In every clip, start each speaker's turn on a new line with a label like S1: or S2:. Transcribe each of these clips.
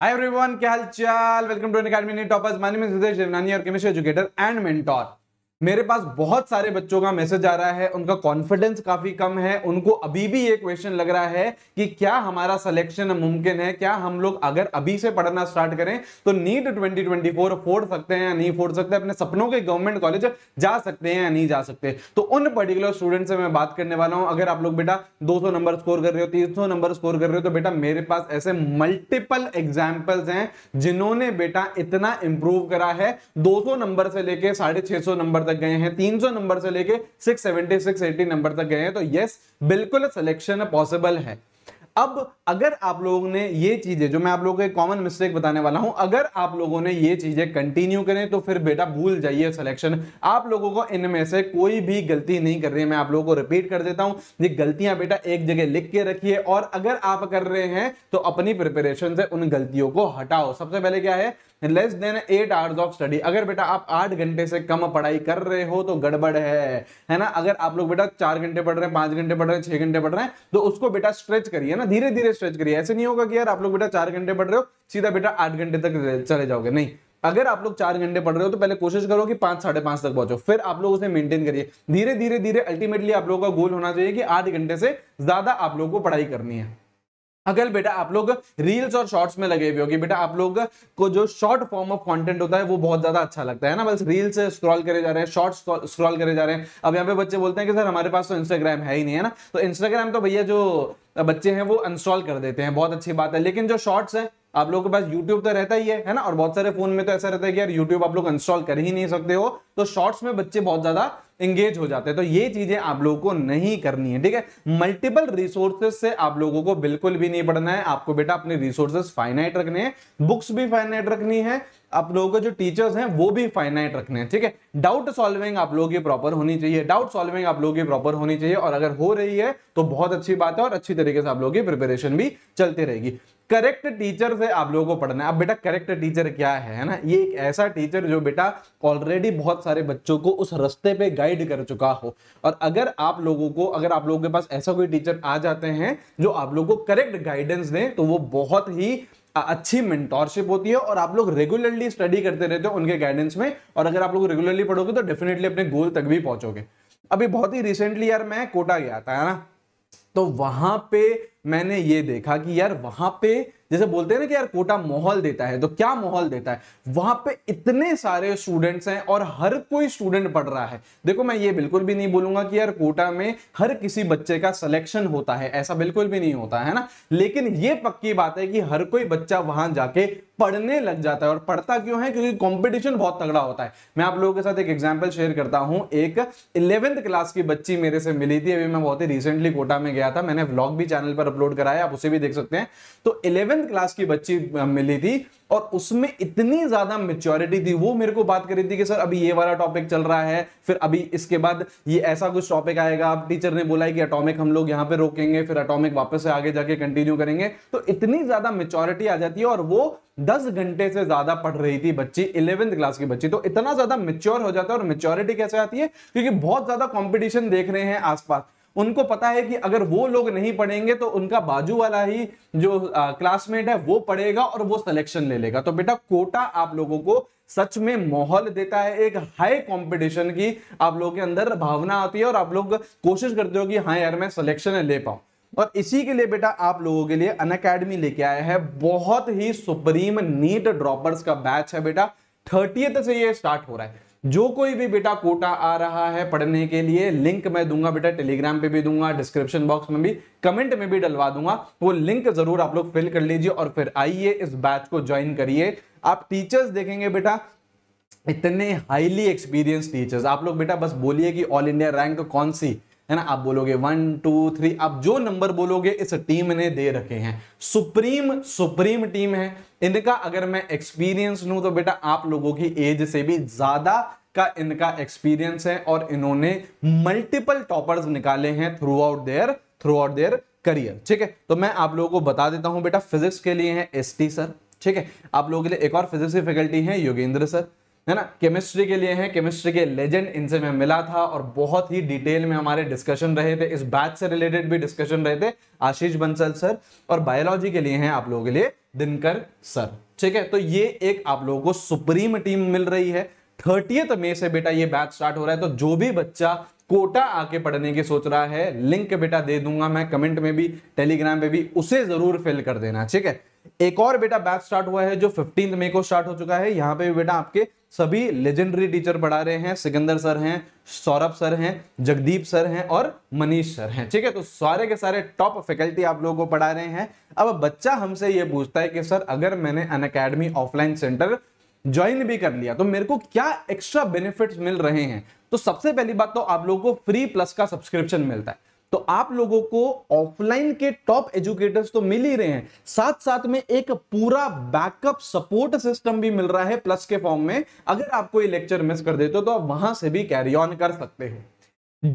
S1: Hi everyone, kya hal chal? Welcome to an Academy Toppers. My name is i Devnani, your chemistry educator and mentor. मेरे पास बहुत सारे बच्चों का message आ रहा है उनका कॉन्फिडेंस काफी कम है उनको अभी भी ये क्वेश्चन लग रहा है कि क्या हमारा सिलेक्शन मुमकिन है क्या हम लोग अगर अभी से पढ़ना स्टार्ट करें तो नीट 2024 फोड़ सकते हैं या नहीं फोड़ सकते अपने सपनों के गवर्नमेंट कॉलेज जा सकते हैं या नहीं जा सकते तो उन पर्टिकुलर स्टूडेंट से मैं बात करने वाला हूं अगर आप लोग बेटा दो नंबर स्कोर कर रहे हो तीन नंबर स्कोर कर रहे हो तो बेटा मेरे पास ऐसे मल्टीपल एग्जाम्पल्स हैं जिन्होंने बेटा इतना इंप्रूव करा है दो नंबर से लेकर साढ़े नंबर तक गए हैं 300 नंबर से लेके सिक्स 680 नंबर तक गए हैं तो यस बिल्कुल सिलेक्शन पॉसिबल है अब अगर आप लोगों ने ये चीजें जो मैं आप लोगों को एक कॉमन मिस्टेक बताने वाला हूं अगर आप लोगों ने ये चीजें कंटिन्यू करें तो फिर बेटा भूल जाइए सिलेक्शन आप लोगों को इनमें से कोई भी गलती नहीं कर रही है मैं आप लोगों को रिपीट कर देता हूं ये गलतियां बेटा एक जगह लिख के रखिए और अगर आप कर रहे हैं तो अपनी प्रिपेरेशन से उन गलतियों को हटाओ सबसे पहले क्या है less than eight hours of study अगर बेटा आप आठ घंटे से कम पढ़ाई कर रहे हो तो गड़बड़ है है ना अगर आप लोग बेटा चार घंटे पढ़ रहे हैं पांच घंटे पढ़ रहे हैं छह घंटे पढ़ रहे हैं तो उसको बेटा स्ट्रेच करिए ना धीरे धीरे स्ट्रेच करिए ऐसे नहीं होगा कि यार आप लोग बेटा चार घंटे पढ़ रहे हो सीधा बेटा आठ घंटे तक चले जाओगे नहीं अगर आप लोग चार घंटे पढ़ रहे हो तो पहले कोशिश करो कि पांच साढ़े पांच तक पहुंचो फिर आप लोग उसे मेंटेन करिए धीरे धीरे धीरे अल्टीमेटली आप लोगों का गोल होना चाहिए कि आठ घंटे से ज्यादा आप लोगों को पढ़ाई करनी है अगर बेटा आप लोग रील्स और शॉर्ट्स में लगे हुए होगी बेटा आप लोग को जो शॉर्ट फॉर्म ऑफ कंटेंट होता है वो बहुत ज्यादा अच्छा लगता है ना बस रील्स स्क्रॉल करे जा रहे हैं शॉर्ट्स स्क्रॉल करे जा रहे हैं अब यहाँ पे बच्चे बोलते हैं कि सर हमारे पास तो इंस्टाग्राम है ही नहीं है ना तो इंस्टाग्राम तो भैया जो बच्चे हैं वो इंस्टॉल कर देते हैं बहुत अच्छी बात है लेकिन जो शॉर्ट्स है आप लोगों के पास YouTube तो रहता ही है है ना और बहुत सारे फोन में तो ऐसा रहता है कि यार YouTube आप लोग इंस्टॉल कर ही नहीं सकते हो तो शॉर्ट्स में बच्चे बहुत ज्यादा इंगेज हो जाते हैं तो ये चीजें आप लोगों को नहीं करनी है ठीक है मल्टीपल रिसोर्सेस से आप लोगों को बिल्कुल भी नहीं पढ़ना है आपको बेटा अपने रिसोर्सेस फाइनाइट रखने हैं बुक्स भी फाइनाइट रखनी है आप लोगों के जो टीचर्स हैं वो भी फाइनाइट रखने हैं ठीक है डाउट सॉल्विंग आप लोगों की प्रॉपर होनी चाहिए डाउट सॉल्विंग आप लोगों की प्रॉपर होनी चाहिए और अगर हो रही है तो बहुत अच्छी बात है और अच्छी तरीके से आप लोगों की प्रिपरेशन भी चलती रहेगी करेक्ट टीचर से आप लोगों को पढ़ना है अब बेटा करेक्ट टीचर क्या है ना ये एक ऐसा टीचर जो बेटा ऑलरेडी बहुत सारे बच्चों को उस रस्ते पे गाइड गाइड कर चुका हो और अगर आप लोगों को अगर आप लोगों के पास ऐसा कोई टीचर आ जाते हैं जो आप लोगों को करेक्ट गाइडेंस दें तो वो बहुत ही अच्छी मेंटोरशिप होती है और आप लोग रेगुलरली स्टडी करते रहते हो उनके गाइडेंस में और अगर आप लोग रेगुलरली पढ़ोगे तो डेफिनेटली अपने गोल तक भी पहुंचोगे अभी बहुत ही रिसेंटली यार मैं कोटा गया था है ना तो वहां पे मैंने ये देखा कि यार वहां पे जैसे बोलते हैं ना कि यार कोटा माहौल देता है तो क्या माहौल देता है वहां पे इतने सारे स्टूडेंट्स हैं और हर कोई स्टूडेंट पढ़ रहा है देखो मैं ये बिल्कुल भी नहीं बोलूंगा कि यार कोटा में हर किसी बच्चे का सिलेक्शन होता है ऐसा बिल्कुल भी नहीं होता है ना लेकिन ये पक्की बात है कि हर कोई बच्चा वहां जाके पढ़ने लग जाता है और पढ़ता क्यों है क्योंकि कंपटीशन बहुत तगड़ा होता है मैं आप लोगों के साथ एक एग्जांपल शेयर करता हूं एक इलेवेंथ क्लास की बच्ची मेरे से मिली थी अभी मैं बहुत ही रिसेंटली कोटा में गया था मैंने व्लॉग भी चैनल पर अपलोड कराया आप उसे भी देख सकते हैं तो इलेवेंथ सेवेंथ क्लास की बच्ची मिली थी और उसमें इतनी ज्यादा मेच्योरिटी थी वो मेरे को बात करी थी कि सर अभी ये वाला टॉपिक चल रहा है फिर अभी इसके बाद ये ऐसा कुछ टॉपिक आएगा आप टीचर ने बोला है कि अटोमिक हम लोग यहाँ पे रोकेंगे फिर अटोमिक वापस से आगे जाके कंटिन्यू करेंगे तो इतनी ज्यादा मेच्योरिटी आ जाती है और वो दस घंटे से ज्यादा पढ़ रही थी बच्ची इलेवेंथ क्लास की बच्ची तो इतना ज्यादा मेच्योर हो जाता है और मेच्योरिटी कैसे आती है क्योंकि बहुत ज्यादा कॉम्पिटिशन देख रहे हैं आसपास उनको पता है कि अगर वो लोग नहीं पढ़ेंगे तो उनका बाजू वाला ही जो क्लासमेट है वो पढ़ेगा और वो सिलेक्शन ले लेगा तो बेटा कोटा आप लोगों को सच में माहौल देता है एक हाई कंपटीशन की आप लोगों के अंदर भावना आती है और आप लोग कोशिश करते हो कि हाँ यार मैं सिलेक्शन ले पाऊँ और इसी के लिए बेटा आप लोगों के लिए अन अकेडमी लेके आया है बहुत ही सुप्रीम नीट ड्रॉपर्स का बैच है बेटा थर्टीएथ से ये स्टार्ट हो रहा है जो कोई भी बेटा कोटा आ रहा है पढ़ने के लिए लिंक मैं दूंगा बेटा टेलीग्राम पे भी दूंगा डिस्क्रिप्शन बॉक्स में भी कमेंट में भी डलवा दूंगा वो लिंक जरूर आप लोग फिल कर लीजिए और फिर आइए इस बैच को ज्वाइन करिए आप टीचर्स देखेंगे बेटा इतने हाईली एक्सपीरियंस टीचर्स आप लोग बेटा बस बोलिए कि ऑल इंडिया रैंक कौन सी है ना आप बोलोगे वन टू थ्री आप जो नंबर बोलोगे इस टीम ने दे रखे हैं सुप्रीम सुप्रीम टीम है इनका अगर मैं एक्सपीरियंस लू तो बेटा आप लोगों की एज से भी ज़्यादा का इनका एक्सपीरियंस है और इन्होंने मल्टीपल टॉपर्स निकाले हैं throughout their throughout their career ठीक है तो मैं आप लोगों को बता देता हूं बेटा फिजिक्स के लिए है एस सर ठीक है आप लोगों के लिए एक और फिजिक्स की फैकल्टी है योगेंद्र सर है ना केमिस्ट्री के लिए हैं केमिस्ट्री के लेजेंड इनसे मैं मिला था और बहुत ही डिटेल में हमारे डिस्कशन रहे थे इस बैच से रिलेटेड भी डिस्कशन रहे थे आशीष बंसल सर और बायोलॉजी के लिए हैं आप लोगों के लिए दिनकर सर ठीक है तो ये एक आप लोगों को सुप्रीम टीम मिल रही है थर्टीएथ मे से बेटा ये बैच स्टार्ट हो रहा है तो जो भी बच्चा कोटा आके पढ़ने की सोच रहा है लिंक बेटा दे दूंगा मैं कमेंट में भी टेलीग्राम पे भी उसे जरूर फिल कर देना ठीक है एक और बेटा बैच स्टार्ट हुआ है जो फिफ्टींथ मई को स्टार्ट हो चुका है यहाँ पे भी बेटा आपके सभी लेजेंडरी टीचर पढ़ा रहे हैं सिकंदर सर हैं सौरभ सर हैं जगदीप सर हैं और मनीष सर हैं ठीक है तो सारे के सारे टॉप फैकल्टी आप लोगों को पढ़ा रहे हैं अब बच्चा हमसे ये पूछता है कि सर अगर मैंने Unacademy offline centre join भी कर लिया तो मेरे को क्या एक्स्ट्रा बेनिफिट मिल रहे हैं तो सबसे पहली बात तो आप लोगों को फ्री प्लस का सब्सक्रिप्शन मिलता है तो आप लोगों को ऑफलाइन के टॉप एजुकेटर्स तो मिल ही रहे हैं साथ साथ में एक पूरा बैकअप सपोर्ट सिस्टम भी मिल रहा है प्लस के फॉर्म में अगर आपको ये लेक्चर मिस कर देते हो तो आप वहां से भी कैरी ऑन कर सकते हो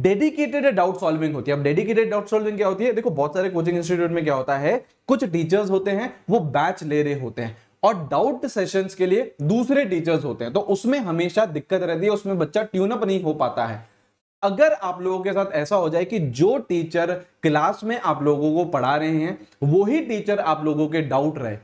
S1: डेडिकेटेड डाउट सॉल्विंग होती है अब डेडिकेटेड डाउट सॉल्विंग क्या होती है देखो बहुत सारे कोचिंग इंस्टीट्यूट में क्या होता है कुछ टीचर्स होते हैं वो बैच ले रहे होते हैं और डाउट सेशंस के लिए दूसरे टीचर्स होते हैं तो उसमें हमेशा दिक्कत रहती है उसमें बच्चा ट्यूनअप नहीं हो पाता है अगर आप लोगों के साथ ऐसा हो जाए कि जो टीचर क्लास में आप लोगों को पढ़ा रहे हैं वही टीचर आप लोगों के डाउट रहे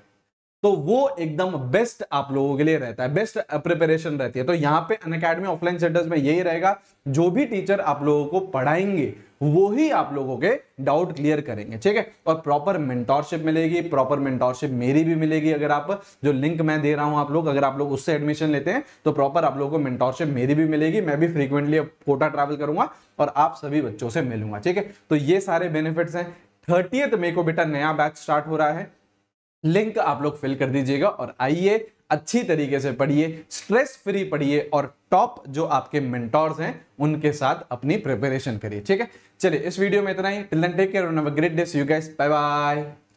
S1: तो वो एकदम बेस्ट आप लोगों के लिए रहता है बेस्ट प्रिपरेशन रहती है तो यहाँ पे अन अकेडमी ऑफलाइन सेंटर्स में यही रहेगा जो भी टीचर आप लोगों को पढ़ाएंगे वो ही आप लोगों के डाउट क्लियर करेंगे ठीक है और प्रॉपर मेंटोरशिप मिलेगी प्रॉपर मेंटोरशिप मेरी भी मिलेगी अगर आप जो लिंक मैं दे रहा हूं आप लोग अगर आप लोग उससे एडमिशन लेते हैं तो प्रॉपर आप लोगों को मेंटोरशिप मेरी भी मिलेगी मैं भी फ्रीक्वेंटली कोटा ट्रैवल करूंगा और आप सभी बच्चों से मिलूंगा ठीक है तो ये सारे बेनिफिट्स हैं थर्टियथ मे को बेटा नया बैच स्टार्ट हो रहा है लिंक आप लोग फिल कर दीजिएगा और आइए अच्छी तरीके से पढ़िए स्ट्रेस फ्री पढ़िए और टॉप जो आपके मेंटोर्स हैं उनके साथ अपनी प्रिपरेशन करिए ठीक है चलिए इस वीडियो में इतना ही till then take care great day you guys bye bye